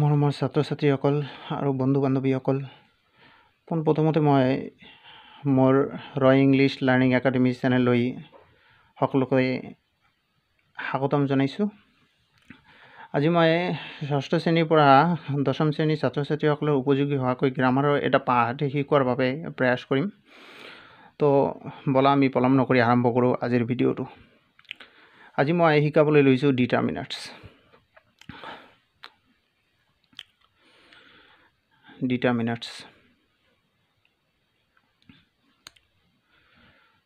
মৰমৰ ছাত্ৰ ছাত্ৰীসকল আৰু বন্ধু বান্ধৱীসকল পোন প্ৰথমতে মই মোৰ ৰয় ইংলিছ লাৰ্ণিং একাডেমি চেনেললৈ সকলোকে স্বাগতম জনাইছোঁ আজি মই ষষ্ঠ শ্ৰেণীৰ পৰা দশম শ্ৰেণীৰ ছাত্ৰ ছাত্ৰীসকলৰ উপযোগী হোৱাকৈ গ্ৰামাৰৰ এটা পাঠ শিকোৱাৰ বাবে প্ৰয়াস কৰিম তো বলা আমি পলম নকৰি আৰম্ভ কৰোঁ আজিৰ ভিডিঅ'টো আজি মই শিকাবলৈ লৈছোঁ ডিটাৰ্মিনাৰ্টছ ডিটারমিনার্স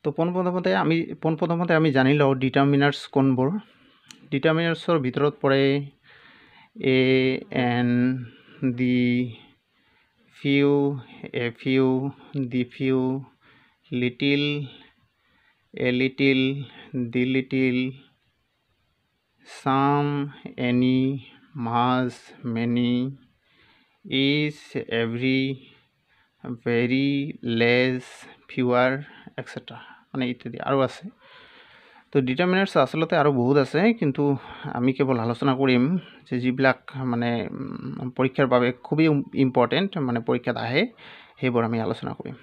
তো পোনপ্ৰথমতে আমি পোনপ্ৰথমতে আমি জানি লওঁ ডিটাৰমিনাৰ্ছ কোনবোৰ ডিটাৰমিনাৰ্ছৰ ভিতৰত পৰে a an the few a few the few little a little the little some any much many is every very less fewer etc মানে ইত্যাদি আৰু আছে তো ডিটাৰমিনেণ্টছ আচলতে আৰু বহুত আছে কিন্তু আমি কেৱল আলোচনা কৰিম যে যিবিলাক মানে পৰীক্ষাৰ বাবে খুবেই ইম্পৰ্টেণ্ট মানে পৰীক্ষাত আহে সেইবোৰ আমি আলোচনা কৰিম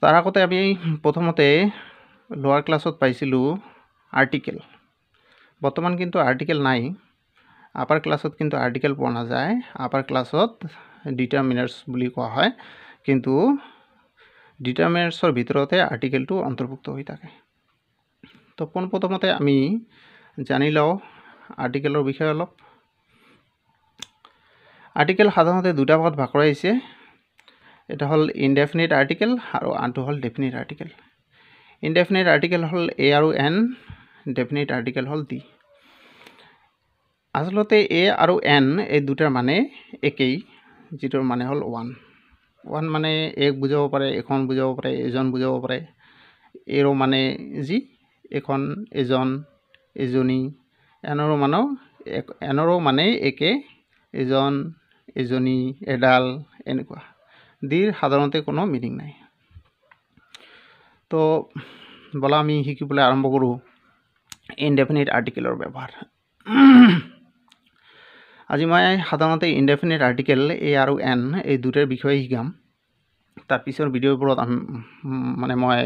তাৰ আগতে আমি প্ৰথমতে লোৱাৰ ক্লাছত পাইছিলোঁ আৰ্টিকেল বৰ্তমান কিন্তু আৰ্টিকেল নাই আপাৰ ক্লাছত কিন্তু আৰ্টিকেল পোৱা নাযায় আপাৰ ক্লাছত ডিটাৰমিনাৰ্ছ বুলি কোৱা হয় কিন্তু ডিটাৰমিনাৰ্ছৰ ভিতৰতে আৰ্টিকেলটো অন্তৰ্ভুক্ত হৈ থাকে তো প্রথমতে আমি জানি লওঁ আৰ্টিকেলৰ বিষয়ে অলপ আৰ্টিকেল সাধাৰণতে দুটা ভাগত ভাগ কৰা হৈছে এটা হ'ল ইনডেফিনিট আৰ্টিকেল আৰু আনটো হ'ল ডেফিনিট আৰ্টিকেল ইনডেফিনিট আৰ্টিকেল হ'ল এ আর এন ডেফিনিট আৰ্টিকেল হ'ল ডি আচলতে এ আৰু এন এই দুটাৰ মানে একেই যিটোৰ মানে হ'ল ওৱান ওৱান মানে এক বুজাব পাৰে এখন বুজাব পাৰে এজন বুজাব পাৰে এৰো মানে যি এখন এজন এজনী এনৰো মানুহ এক এনৰো মানে একে এজন এজনী এডাল এনেকুৱা দিৰ সাধাৰণতে কোনো মিনিং নাই তো বলা আমি শিকিবলৈ আৰম্ভ কৰোঁ ইনডেফিনিট আৰ্টিকেলৰ ব্যৱহাৰ আজি মই সাধাৰণতে ইনডেফিনিট আৰ্টিকেল এ আৰু এন এই দুটাৰ বিষয়ে শিকাম তাৰ পিছৰ ভিডিঅ'বোৰত মানে মই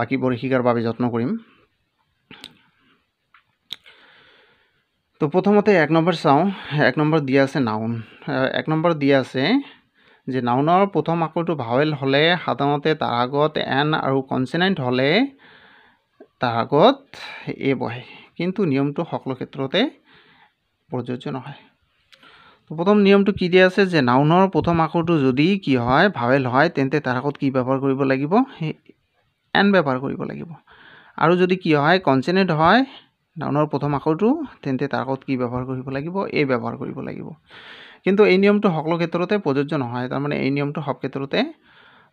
বাকীবোৰ শিকাৰ বাবে যত্ন কৰিম তো প্ৰথমতে এক নম্বৰ চাওঁ এক নম্বৰ দিয়া আছে নাউন এক নম্বৰ দিয়া আছে যে নাউনৰ প্ৰথম আকৰটো ভাৱেল হ'লে সাধাৰণতে তাৰ আগত এন আৰু কনচেনেণ্ট হ'লে তাৰ আগত এ বহে কিন্তু নিয়মটো সকলো ক্ষেত্ৰতে প্ৰযোজ্য নহয় তো প্ৰথম নিয়মটো কি দিয়া আছে যে নাউনৰ প্ৰথম আখৰটো যদি কি হয় ভাৱেল হয় তেন্তে তাৰ আগত কি ব্যৱহাৰ কৰিব লাগিব সেই এন ব্যৱহাৰ কৰিব লাগিব আৰু যদি কি হয় কনচেনেট হয় নাউনৰ প্ৰথম আখৰটো তেন্তে তাৰ আগত কি ব্যৱহাৰ কৰিব লাগিব এ ব্যৱহাৰ কৰিব লাগিব কিন্তু এই নিয়মটো সকলো ক্ষেত্ৰতে প্ৰযোজ্য নহয় তাৰমানে এই নিয়মটো সব ক্ষেত্ৰতে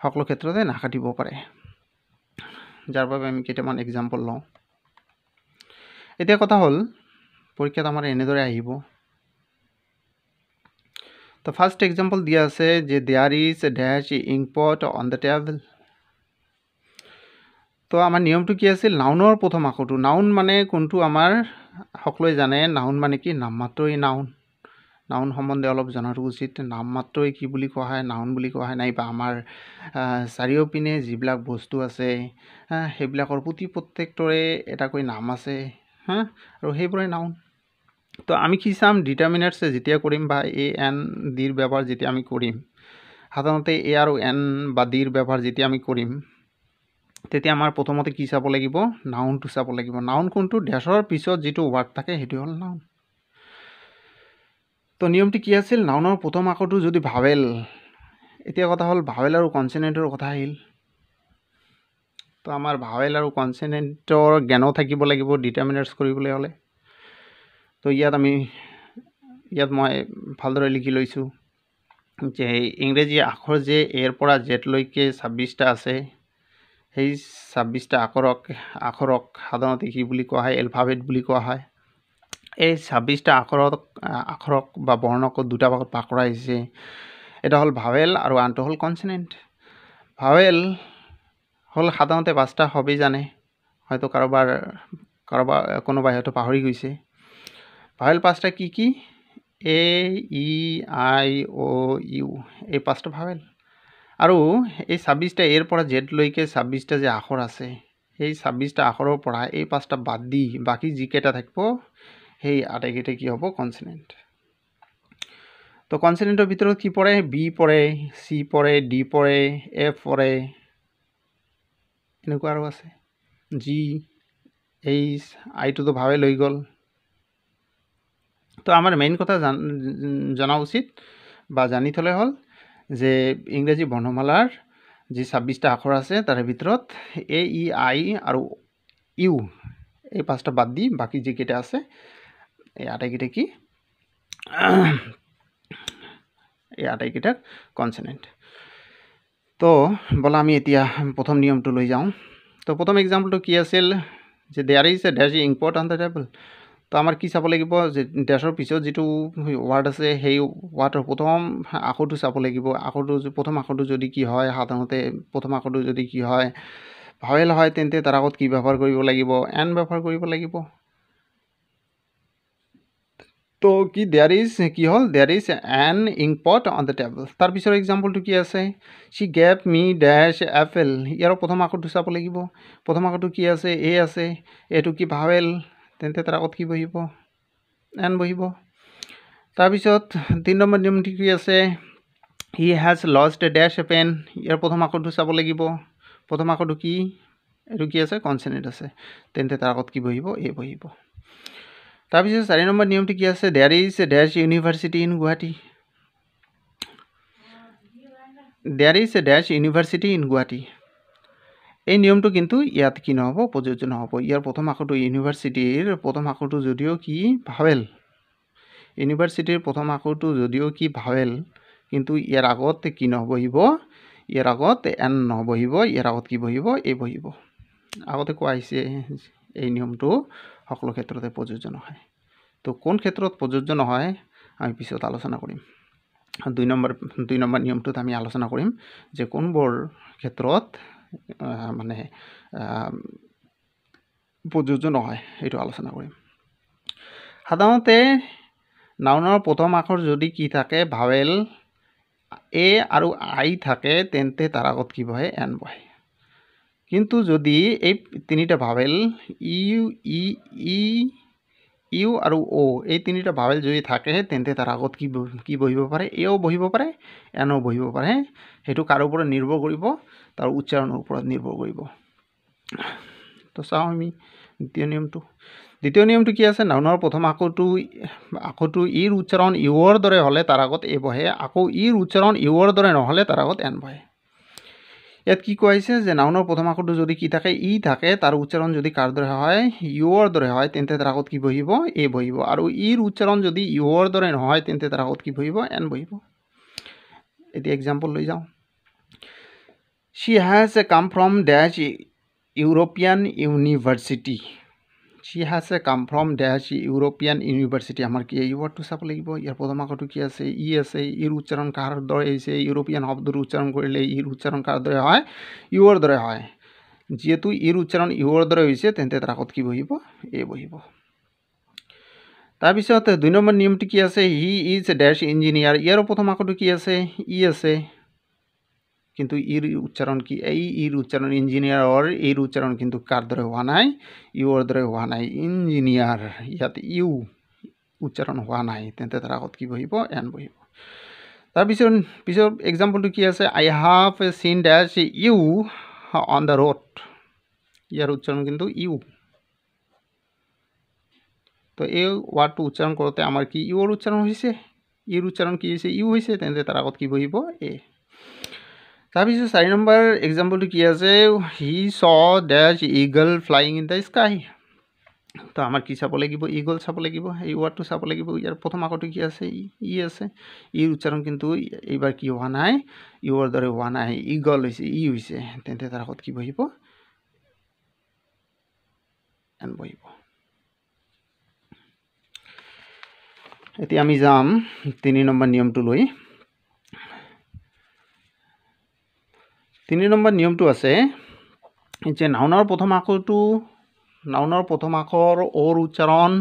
সকলো ক্ষেত্ৰতে নাকাটিব পাৰে যাৰ বাবে আমি কেইটামান এক্সাম্পল লওঁ এতিয়া কথা হ'ল পৰীক্ষাত আমাৰ এনেদৰে আহিব তো ফাৰ্ষ্ট এক্সাম্পল দিয়া আছে যে there is dash inkpot on the table তো আমাৰ নিয়মটো কি আছিল নাউনৰ প্ৰথম আখৰটো নাউন মানে কোনটো আমাৰ সকলোৱে জানে নাউন মানে কি নাম মাত্ৰই নাউন নাউন সম্বন্ধে অলপ জানাটো উচিত নাম মাত্ৰই কি বুলি কোৱা হয় নাউন বুলি কোৱা হয় নাইবা আমাৰ চাৰিওপিনে যিবিলাক বস্তু আছে হ্যাঁ সেইবিলাকৰ প্ৰতি প্ৰত্যেকটৰে এটাকৈ নাম আছে হা আৰু সেইবোৰে নাউন তো আমি কি চাম ডিটাৰমিনেটছে যেতিয়া কৰিম বা এ এন ডিৰ ব্যৱহাৰ যেতিয়া আমি কৰিম সাধাৰণতে এ আৰু এন বা ডিৰ ব্যৱহাৰ যেতিয়া আমি কৰিম তেতিয়া আমাৰ প্ৰথমতে কি চাব লাগিব নাউনটো চাব লাগিব নাউন কোনটো ডেছৰ পিছত যিটো ৱাৰ্ড থাকে সেইটো হ'ল নাউন তো নিয়মটো কি আছিল নাউনৰ প্ৰথম আকৌটো যদি ভাৱেল এতিয়া কথা হ'ল ভাৱেল আৰু কনচেনেণ্টৰ কথা আহিল তো আমাৰ ভাৱেল আৰু কনচেনেণ্টৰ জ্ঞানো থাকিব লাগিব ডিটাৰমিনেটছ কৰিবলৈ হ'লে তো ইয়াত আমি ইয়াত মই ভালদৰে লিখি লৈছোঁ যে ইংৰাজী আখৰ যে এৰ পৰা জেটলৈকে ছাব্বিছটা আছে সেই ছাব্বিছটা আখৰক আখৰক সাধাৰণতে কি বুলি কোৱা হয় এলফাবেট বুলি কোৱা হয় এই ছাব্বিছটা আখৰক আখৰক বা বৰ্ণক দুটা ভাগত পাক কৰা আহিছে এটা হ'ল ভাৱেল আৰু আনটো হ'ল কনচেনেণ্ট ভাৱেল হ'ল সাধাৰণতে পাঁচটা হবেই জানে হয়তো কাৰোবাৰ কাৰোবাৰ কোনোবাই হয়তো পাহৰি গৈছে ভাওয়েল পাঁচটা কি কি এ ই আই ও ইউ এই পাঁচটা ভাওয়েল আৰু এই ছাব্বিছটা এৰ পৰা জেডলৈকে ছাব্বিছটা যে আখৰ আছে সেই ছাব্বিছটা আখৰৰ পৰা এই পাঁচটা বাদ দি বাকী যিকেইটা থাকিব সেই আটাইকেইটা কি হ'ব কনসিনেন্ট তো কনসিনেন্টের ভিতৰত কি পৰে বি পৰে চি পৰে ডি পৰে এফ পৰে এনেকুৱা আৰু আছে জি এইচ আই তো ভাবে লৈ গ'ল তো আমাৰ মেইন কথা জনা উচিত বা জানি থ'লে হ'ল যে ইংৰাজী বৰ্ণমালাৰ যি ছাব্বিছটা আখৰ আছে তাৰ ভিতৰত এ ই আই আৰু ইউ এই পাঁচটা বাদ দি বাকী যিকেইটা আছে এই আটাইকেইটা কি এই আটাইকেইটাক কনচেনেণ্ট তো বোলা আমি এতিয়া প্ৰথম নিয়মটো লৈ যাওঁ তো প্ৰথম এক্সাম্পলটো কি আছিল যে there is a very important a table তো আমাৰ কি চাব লাগিব যে ডেছৰ পিছত যিটো ৱাৰ্ড আছে সেই ৱাৰ্ডৰ প্ৰথম আখৰটো চাব লাগিব আখৰটো প্ৰথম আখৰটো যদি কি হয় সাধাৰণতে প্ৰথম আখৰটো যদি কি হয় ভাৱেল হয় তেন্তে তাৰ আগত কি ব্যৱহাৰ কৰিব লাগিব এন ব্যৱহাৰ কৰিব লাগিব তো কি দেয়াৰ ইজ কি হ'ল there is an inkpot on the table তাৰ পিছৰ এক্সাম্পলটো কি আছে she gave me dash apple ইয়াৰো প্ৰথম আখৰটো চাব লাগিব প্ৰথম আখৰটো কি আছে এ আছে এইটো কি ভাৱেল তেন্তে তাৰ আগত কি বহিব এন বহিব তাৰপিছত তিনি নম্বৰ নিয়মটো কি আছে he has has lost dash pen ইয়াৰ প্ৰথম আকৰ্ট চাব লাগিব প্ৰথম আকৰ্ট কি এইটো কি আছে কনচেনেট আছে তেন্তে তাৰ আগত কি বহিব এই বহিব তাৰপিছত চাৰি নম্বৰ নিয়মটো কি আছে there is dash university in Guwahati there is dash university in Guwahati এই নিয়মটো কিন্তু ইয়াত কি নহ'ব প্ৰযোজ্য নহ'ব ইয়াৰ প্ৰথম আখৰটো ইউনিভাৰ্চিটিৰ প্ৰথম আখৰটো যদিও কি ভাৱেল ইউনিভাৰ্চিটিৰ প্ৰথম আখৰটো যদিও কি ভাৱেল কিন্তু ইয়াৰ আগত কি নবহিব ইয়াৰ আগত এন নবহিব ইয়াৰ আগত কি বহিব এই বহিব আগতে কোৱা হৈছে এই নিয়মটো সকলো ক্ষেত্ৰতে প্ৰযোজ্য নহয় তো কোন ক্ষেত্ৰত প্ৰযোজ্য নহয় আমি পিছত আলোচনা কৰিম দুই নম্বৰ দুই নম্বৰ নিয়মটোত আমি আলোচনা কৰিম যে কোনবোৰ ক্ষেত্ৰত মানে প্ৰযোজ্য নহয় এইটো আলোচনা কৰিম সাধাৰণতে নাউনের প্ৰথম আখৰ যদি কি থাকে ভাৱেল এ আৰু আই থাকে তেন্তে তাৰ আগত কি বহে এন বহে কিন্তু যদি এই তিনিটা vowel U E E U আৰু অ এই তিনিটা ভাৱেল যদি থাকে তেন্তে তাৰ আগত কি কি বহিব পাৰে এও বহিব পাৰে এনো বহিব পাৰে সেইটো কাৰো ওপৰত নিৰ্ভৰ কৰিব তাৰ উচ্চাৰণৰ ওপৰত নিৰ্ভৰ কৰিব তো চাওঁ আমি দ্বিতীয় নিয়মটো দ্বিতীয় নিয়মটো কি আছে নাউনৰ প্ৰথম আকৌটো আকৌটো ইৰ উচ্চাৰণ ইউৰ দৰে হ'লে তাৰ আগত এ বহে আকৌ ইৰ উচ্চাৰণ ইউৰ দৰে নহ'লে তাৰ আগত এন বহে ইয়াত কি কৈছে যে নাউনৰ প্ৰথম আখৰটো যদি কি থাকে ই থাকে তাৰ উচ্চাৰণ যদি কাৰ দৰে হয় ইউৰ দৰে হয় তেন্তে তাৰ আগত কি বহিব এ বহিব আৰু ইৰ উচ্চাৰণ যদি ইউৰ দৰে নহয় তেন্তে তাৰ আগত কি বহিব এন বহিব এতিয়া এক্সাম্পল লৈ যাওঁ চি হেজ এ কাম ফ্ৰম ডেজ ইউৰোপিয়ান ইউনিভাৰ্চিটি যি আছে কাম ফ্ৰম দেহাচি ইউৰোপিয়ান ইউনিভাৰ্চিটি আমাৰ কি এই ৱৰ্ডটো চাব লাগিব ইয়াৰ প্ৰথম আকাৰটো কি আছে ই আছে ইৰ উচ্চাৰণ কাৰ দৰে হৈছে ইউৰোপিয়ান শব্দৰ উচ্চাৰণ কৰিলে ইৰ উচ্চাৰণ কাৰ দৰে হয় ইউৰ দৰে হয় যিহেতু ইৰ উচ্চাৰণ ইউৰ দৰে হৈছে তেন্তে তাৰ আগত কি বহিব এ বহিব তাৰপিছত দুই নম্বৰ নিয়মটো কি আছে হি ইজ ডেছ ইঞ্জিনিয়াৰ ইয়াৰো প্ৰথম আকাৰটো কি আছে ই আছে কিন্তু ইৰ উচ্চাৰণ কি এই ইৰ উচ্চাৰণ ইঞ্জিনিয়াৰৰ অৰ উচ্চাৰণ কিন্তু কাৰ দৰে হোৱা নাই ইউৰ দৰে হোৱা নাই ইঞ্জিনিয়াৰ ইয়াত ইউ উচ্চাৰণ হোৱা নাই তেন্তে তাৰ আগত কি বহিব এন বহিব তাৰপিছত পিছর এক্সাম্পলটো কি আছে আই have a seen dash U on the road ইয়াৰ উচ্চাৰণ কিন্তু ইউ তো এই ৱাৰ্ডটো উচ্চাৰণ কৰোঁতে আমাৰ কি ইউৰ উচ্চাৰণ হয়েছে ইউৰ উচ্চাৰণ কি হৈছে ইউ হৈছে তেন্তে তাৰ আগত কি বহিব এ তাৰপিছত চাৰি নম্বৰ এক্সাম্পলটো কি আছে he saw dash eagle flying in the sky তো আমাৰ কি চাব লাগিব ইগল চাব লাগিব এই ৱাৰ্ডটো চাব লাগিব ইয়াৰ প্ৰথম আগতে কি আছে ই ই আছে ইৰ উচ্চাৰণ কিন্তু এইবাৰ কি হোৱা নাই ইউৰ দৰে হোৱা নাই ইগল হৈছে ই হৈছে তেন্তে তাৰ আগত কি বহিব বহিব এতিয়া আমি যাম তিনি নম্বৰ নিয়মটো লৈ তিনি নম্বৰ নিয়মটো আছে যে নাওনৰ প্ৰথম আখৰটো নাওনৰ প্ৰথম আখৰ অ'ৰ উচ্চাৰণ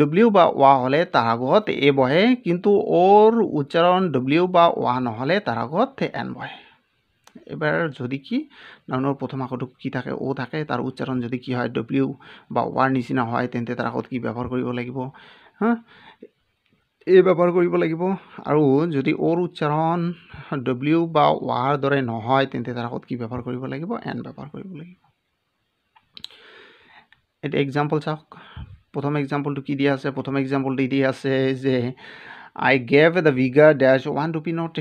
ডব্লিউ বা ৱা হ'লে তাৰ আগত এ বহে কিন্তু অ'ৰ উচ্চাৰণ ডব্লিউ বা ৱা নহ'লে তাৰ আগত এন বহে এইবাৰ যদি কি নাওনৰ প্ৰথম আখৰটো কি থাকে অ' থাকে তাৰ উচ্চাৰণ যদি কি হয় ডব্লিউ বা ৱাৰ নিচিনা হয় তেন্তে তাৰ আগত কি ব্যৱহাৰ কৰিব লাগিব হা এই ব্যৱহাৰ কৰিব লাগিব আৰু যদি অ'ৰ উচ্চাৰণ ডব্লিউ বা ৱাৰ দৰে নহয় তেন্তে তাৰ আগত কি ব্যৱহাৰ কৰিব লাগিব এন ব্যৱহাৰ কৰিব লাগিব এতিয়া এক্সাম্পল চাওক প্ৰথম এক্সাম্পলটো কি দিয়া আছে প্ৰথম এক্সাম্পলটো দি দিয়া আছে যে I gave the beggar dash one two P note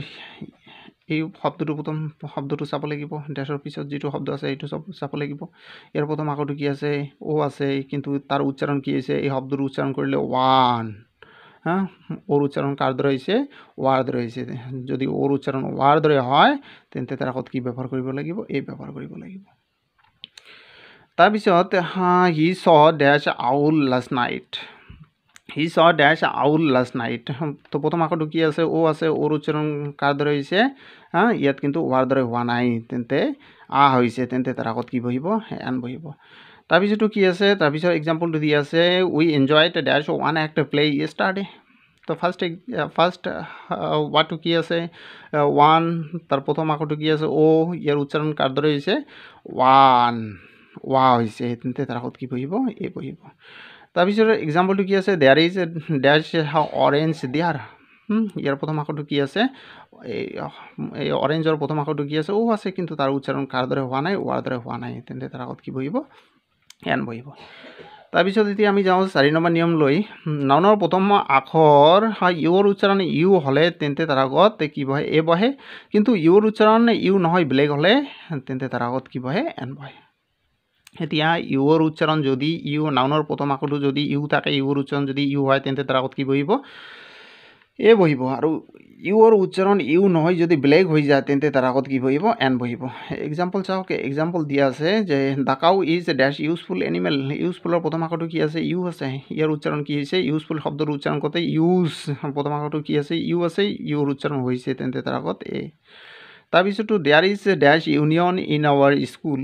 এই শব্দটো প্ৰথম শব্দটো চাব লাগিব ডেছৰ পিছত যিটো শব্দ আছে সেইটো চব চাব লাগিব ইয়াৰ প্ৰথম আকৌটো কি আছে অ' আছে কিন্তু তাৰ উচ্চাৰণ কি হৈছে এই শব্দটো উচ্চাৰণ কৰিলে ওৱান হ্যাঁ ওর উচ্চারণ কার্ড রয়েছে ওয়ার্দ রয়েছে যদি ওর উচ্চারণ ওয়ার্দ হয় তেন্তে তেনতে তার কি ব্যবহার করব লাগিব এই ব্যবহার করব লাগিব তারপিছত হ্যাঁ হি স ড্যাশ আউল লাস্ট নাইট হি স ড্যাশ আউল লাস্ট নাইট তো প্রথম আকটো কি আছে ও আছে ওর উচ্চারণ কার্ড রয়েছে হ্যাঁ ইয়াত কিন্তু ওয়ার্দ হওয়া নাই তেন্তে আ হয়েছে তেনতে তার কি বহিব হ্যাঁ বহিব তাৰপিছতো কি আছে তাৰপিছত এক্সাম্পলটো দি আছে we enjoyed the show' one act play ষ্টাৰ্টে তো ফাৰ্ষ্ট ফাৰ্ষ্ট ৱাৰ্ডটো কি আছে ওৱান uh, তাৰ প্ৰথম আকৌটো কি আছে অ' oh, ইয়াৰ উচ্চাৰণ কাৰ দৰে হৈছে ওৱান ৱা হৈছে তেন্তে তাৰ আগত কি পঢ়িব এই পঢ়িব তাৰপিছত এক্সাম্পলটো কি আছে there is there orange there ইয়াৰ প্ৰথম আকৌটো কি আছে এই এই অৰেঞ্জৰ প্ৰথম আকৌটো কি আছে অ' oh, আছে কিন্তু তাৰ উচ্চাৰণ কাৰ দৰে হোৱা নাই ৱাৰ দৰে হোৱা নাই তেন্তে তাৰ আগত কি পঢ়িব এন বহিব তাৰপিছত যদি আমি যাওঁ চাৰি নম্বৰ নিয়ম লৈ নাউনৰ প্ৰথম আখৰ হয় ইউৰ উচ্চাৰণ ইউ হ'লে তেন্তে তাৰ আগত কি বহে এ বহে কিন্তু ইউৰ উচ্চাৰণ ইউ নহয় বেলেগ হ'লে তেন্তে তাৰ আগত কি বহে এন বহে এতিয়া ইউৰ উচ্চাৰণ যদি ইউ নাউনৰ প্ৰথম আখৰটো যদি ইউ থাকে ইউৰ উচ্চাৰণ যদি ইউ হয় তেন্তে তাৰ আগত কি বহিব এ বহিব আৰু ইউৰ উচ্চাৰণ ইউ নহয় যদি ব্লেক হৈ যায় তেন্তে তাৰ আগত কি বহিব এন বহিব এক্সাম্পল চাওক এক্সাম্পল দিয়া আছে যে the cow is the useful animal ইউজফুলৰ প্ৰথম আকাৰটো কি আছে ইউ আছে ইয়াৰ উচ্চাৰণ কি হৈছে ইউজফুল শব্দৰ উচ্চাৰণ কৰোঁতে ইউজ প্ৰথম আকাৰটো কি আছে ইউ আছে ইউৰ উচ্চাৰণ হৈছে তেন্তে তাৰ আগত এ তাৰপিছতো there is dash union in our school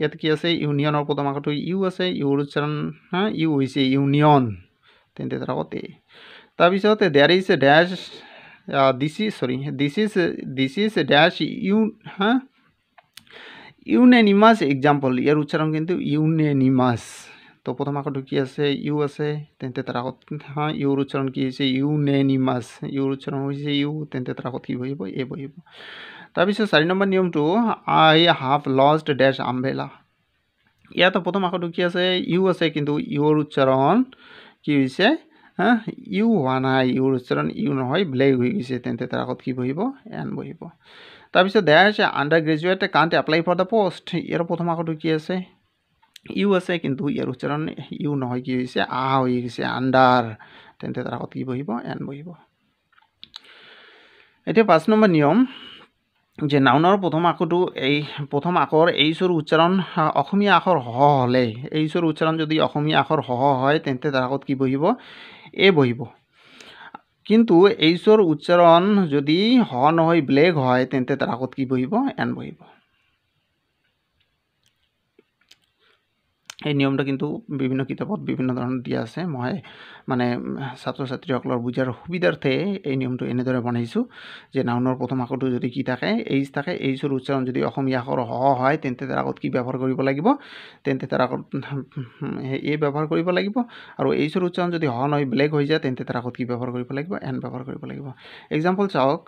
ইয়াত কি আছে ইউনিয়নৰ প্ৰথম আকাৰটো ইউ আছে ইউৰ উচ্চাৰণ ইউ হৈছে ইউনিয়ন তেন্তে তাৰ আগত এ তার বিছেতে there is dash DC sorry this is this is dash U হ্যাঁ ইউনিমাস एग्जांपल ইয়া উচ্চারণ কিন্তু ইউনিমাস তো প্রথম আকটু কি আছে ইউ আছে তেনতে তার হ হ্যাঁ ইউ উচ্চারণ কি হইছে ইউনিমাস ইউ উচ্চারণ হইছে ইউ তেনতে তার হ কি হইব এ হইব তার বিছে সারি নাম্বার নিয়মটো I have lost dash umbrella ইয়া তো প্রথম আকটু কি আছে ইউ আছে কিন্তু ইউ উচ্চারণ কি হইছে হা ইউ হোৱা নাই ইউৰ উচ্চাৰণ ইউ নহয় ব্লেক হৈ গৈছে তেন্তে তাৰ আগত কি বহিব এন বহিব তাৰপিছত দেয়া হৈছে undergraduate can't apply for the post ইয়াৰ প্ৰথম আকৌটো কি আছে ইউ আছে কিন্তু ইয়াৰ উচ্চাৰণ ইউ নহয় কি হৈছে আ হৈ গৈছে আণ্ডাৰ তেন্তে তাৰ আগত কি বহিব এন বহিব এতিয়া পাঁচ নম্বৰ নিয়ম যে নাওনৰ প্ৰথম আখৰটো এই প্ৰথম আখৰ এইচৰ উচ্চাৰণ অসমীয়া আখৰ সহ হ'লে এইচৰ উচ্চাৰণ যদি অসমীয়া আখৰ সহ হয় তেন্তে তাৰ আগত কি বহিব এ বহিব কিন্তু এইচৰ উচ্চাৰণ যদি হ নহয় ব্লেক হয় তেন্তে তাৰ আগত কি বহিব এন বহিব এই নিয়মটো কিন্তু বিভিন্ন কিতাপত বিভিন্ন ধৰণৰ দিয়া আছে মই মানে ছাত্ৰ ছাত্ৰীসকলৰ বুজাৰ সুবিধাৰ্থে এই নিয়মটো এনেদৰে বনাইছোঁ যে নাউনৰ প্ৰথম আকৌটো যদি কি থাকে এইচ থাকে এইচৰ উচ্চাৰণ যদি অসমীয়া আখৰ হ হয় তেন্তে তাৰ আগত কি ব্যৱহাৰ কৰিব লাগিব তেন্তে তাৰ আগত এই ব্যৱহাৰ কৰিব লাগিব আৰু এইচৰ উচ্চাৰণ যদি হ নহয় বেলেগ হৈ যায় তেন্তে তাৰ আগত কি ব্যৱহাৰ কৰিব লাগিব এন ব্যৱহাৰ কৰিব লাগিব এক্সাম্পল চাওক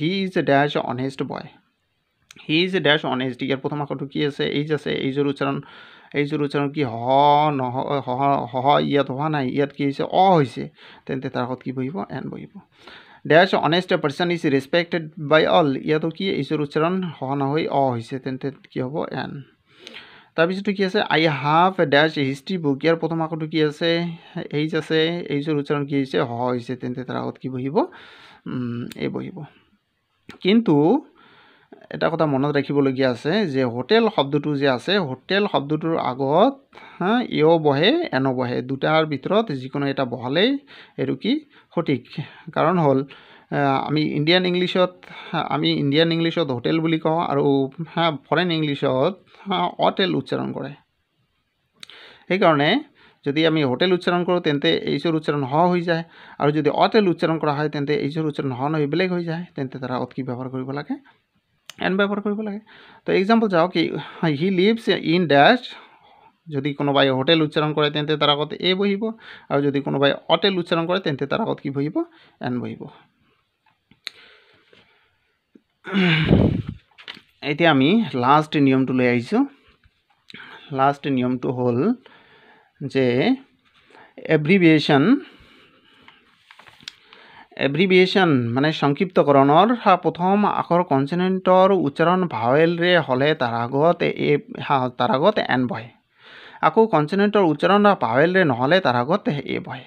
he is a dash honest boy he is a dash honest ইয়াৰ প্ৰথম আকৌটো কি আছে এইচ আছে এইচৰ উচ্চাৰণ এইযোৰ উচ্চাৰণ কি হ নহ হ ইয়াত হোৱা নাই ইয়াত কি হৈছে অ হৈছে তেন্তে তাৰ আগত কি বহিব এন বহিব dash honest a person is respected by all ইয়াতো কি এইযোৰ উচ্চাৰণ সহ নহৈ অ হৈছে তেন্তে কি হ'ব এন তাৰপিছতো কি আছে I have a dash history book ইয়াৰ প্ৰথম আকৌটো কি আছে এইচ আছে এইযোৰ উচ্চাৰণ কি হৈছে হ হৈছে তেন্তে তাৰ আগত কি বহিব এই বহিব কিন্তু এটা কথা মনত ৰাখিবলগীয়া আছে যে হোটেল শব্দটো যে আছে হোটেল শব্দটোৰ আগত ইও বহে এন বহে দুটাৰ ভিতৰত যিকোনো এটা বহালেই এইটো কি সঠিক কাৰণ হ'ল আমি ইণ্ডিয়ান ইংলিছত আমি ইণ্ডিয়ান ইংলিছত হোটেল বুলি কওঁ আৰু ফৰেন ইংলিছত অটেল উচ্চাৰণ কৰে সেইকাৰণে যদি আমি হোটেল উচ্চাৰণ কৰোঁ তেন্তে এইচৰ উচ্চাৰণ হ হৈ যায় আৰু যদি অটেল উচ্চাৰণ কৰা হয় তেন্তে এইচৰ উচ্চাৰণ হ নহয় বেলেগ হৈ যায় তেন্তে তাৰ অত কি ব্যৱহাৰ কৰিব লাগে এন ব্যৱহাৰ কৰিব লাগে তো এক্সাম্পল কি হি লিভছ ইন ডেছ যদি কোনোবাই হোটেল উচ্চাৰণ কৰে তেন্তে তাৰ আগত এ বহিব আৰু যদি কোনোবাই হোটেল উচ্চাৰণ কৰে তেন্তে তাৰ আগত কি বহিব এন বহিব এতিয়া আমি লাষ্ট নিয়মটো লৈ আহিছোঁ লাষ্ট নিয়মটো হ'ল যে এব্ৰিভিয়েশ্যন এব্ৰিভিয়েশ্যন মানে সংক্ষিপ্তকৰণৰ সা প্ৰথম আখৰ কনচেনেণ্টৰ উচ্চাৰণ ভাৱেলৰে হ'লে তাৰ আগত এ হা তাৰ আগত এন বহে আকৌ কনচেনেণ্টৰ উচ্চাৰণ ভাৱেলৰে নহ'লে তাৰ আগত এ বহে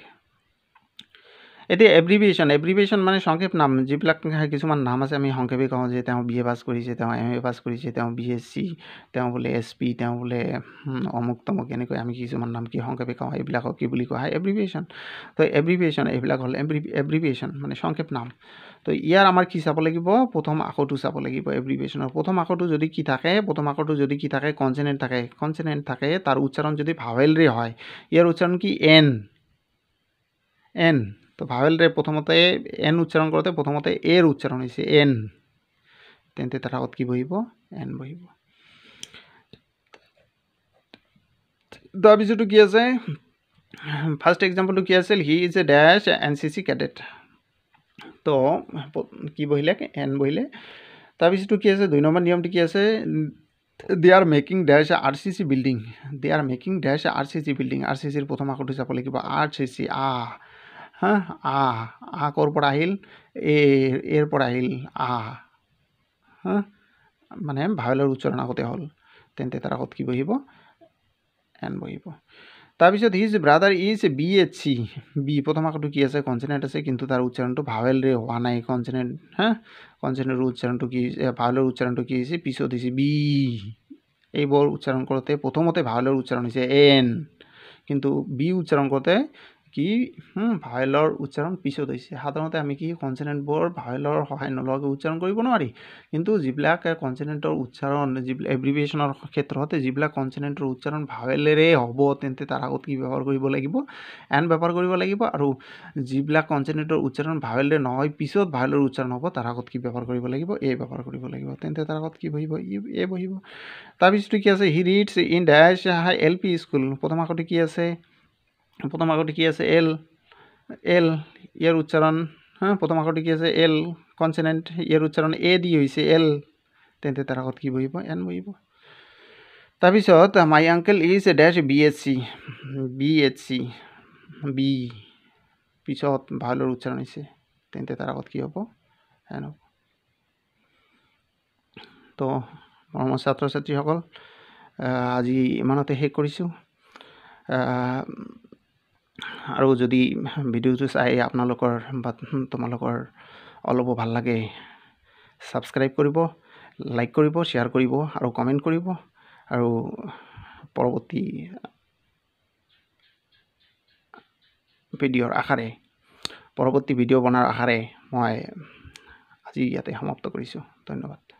এতিয়া এব্ৰিভিয়েশ্যন এব্ৰিভিয়েশ্যন মানে সংক্ষেপ নাম যিবিলাক কিছুমান নাম আছে আমি সংক্ষেপে কওঁ যে তেওঁ বি এ পাছ কৰিছে তেওঁ এম এ পাছ কৰিছে তেওঁ বি এছ চি তেওঁ বোলে এছ পি তেওঁ বোলে অমুক তমুক এনেকৈ আমি কিছুমান নাম কি সংক্ষেপে কওঁ এইবিলাকক কি বুলি কয় হয় এব্ৰিভিয়েশ্যন তো এব্ৰিভিয়েশ্যন এইবিলাক হ'ল এব্ৰিভিয়েশ্যন মানে সংক্ষেপ নাম তো ইয়াৰ আমাৰ কি চাব লাগিব প্ৰথম আখৰটো চাব লাগিব এব্ৰিভিয়েশ্যনৰ প্ৰথম আখৰটো যদি কি থাকে প্ৰথম আখৰটো যদি কি থাকে কনচেনেণ্ট থাকে কনচেনেণ্ট থাকে তাৰ উচ্চাৰণ যদি ভাৱেলৰে হয় ইয়াৰ উচ্চাৰণ কি এন এন তো ভাৱেলৰে প্ৰথমতে এন উচ্চাৰণ কৰোঁতে প্ৰথমতে এৰ উচ্চাৰণ হৈছে এন তেন্তে তাৰ আগত কি বহিব এন বহিব তাৰপিছতো কি আছে ফাৰ্ষ্ট এক্সাম্পলটো কি আছিল he is a dash N C C cadet তো কি বহিলে এন বহিলে তাৰপিছতো কি আছে দুই নম্বৰ নিয়মটো কি আছে they are making dash R C C building they are making dash R C C building R C চিৰ প্ৰথম আকৌটো চাব লাগিব আৰ চি চি আ হা আহ আ ক'ৰ পৰা আহিল এ এৰ পৰা আহিল আহ হা মানে ভাৱেলৰ উচ্চাৰণ আগতে হ'ল তেন্তে তাৰ আগত কি বহিব এন বহিব তাৰপিছত his brother is B H C B প্ৰথম আকৌটো কি আছে কনচেনেণ্ট আছে কিন্তু তাৰ উচ্চাৰণটো ভাৱেলৰে হোৱা নাই কনচেনেণ্ট হা কনচেনেণ্টৰ উচ্চাৰণটো কি ভাৱেলৰ উচ্চাৰণটো কি হৈছে পিছত হৈছে বি এইবোৰ উচ্চাৰণ কৰোঁতে প্ৰথমতে ভাৱেলৰ উচ্চাৰণ হৈছে এন কিন্তু বি উচ্চাৰণ কৰোঁতে কি ভাইলৰ উচ্চাৰণ পিছত হৈছে সাধাৰণতে আমি কি কনচেনেণ্টবোৰ ভাইলৰ সহায় নোলোৱাকৈ উচ্চাৰণ কৰিব নোৱাৰি কিন্তু যিবিলাক কনচেনেণ্টৰ উচ্চাৰণ যিবিলাক এব্ৰিভিয়েশ্যনৰ ক্ষেত্ৰত যিবিলাক কনচেনেণ্টৰ উচ্চাৰণ ভাইলেৰে হ'ব তেন্তে তাৰ আগত কি ব্যৱহাৰ কৰিব লাগিব এন ব্যৱহাৰ কৰিব লাগিব আৰু যিবিলাক কনচেনেণ্টৰ উচ্চাৰণ ভাইলেৰে নহয় পিছত ভাইলৰ উচ্চাৰণ হ'ব তাৰ আগত কি ব্যৱহাৰ কৰিব লাগিব এ ব্যৱহাৰ কৰিব লাগিব তেন্তে তাৰ আগত কি বহিব ই এ বহিব তাৰপিছতো কি আছে he reads in dash high L P school প্ৰথম আগতে কি আছে প্ৰথম আকৃতি কি আছে এল এল ইয়াৰ উচ্চাৰণ হা প্ৰথম আকৃতি কি আছে এল কনচেনেণ্ট ইয়াৰ উচ্চাৰণ এ দি হৈছে এল তেন্তে তাৰ আগত কি বহিব এন বহিব তাৰপিছত my uncle is dash B H C B H C B পিছত ভালৰ উচ্চাৰণ হৈছে তেন্তে তাৰ আগত কি হ'ব এন হ'ব তো মৰমৰ ছাত্ৰ ছাত্ৰীসকল আজি ইমানতে শেষ কৰিছোঁ আৰু যদি ভিডিঅ'টো চাই আপোনালোকৰ বা তোমালোকৰ অলপো ভাল লাগে ছাবস্ক্ৰাইব কৰিব লাইক কৰিব শ্বেয়াৰ কৰিব আৰু কমেণ্ট কৰিব আৰু পৰৱৰ্তী ভিডিঅ'ৰ আশাৰে পৰৱৰ্তী ভিডিঅ' বনোৱাৰ আশাৰে মই আজি ইয়াতে সমাপ্ত কৰিছোঁ ধন্যবাদ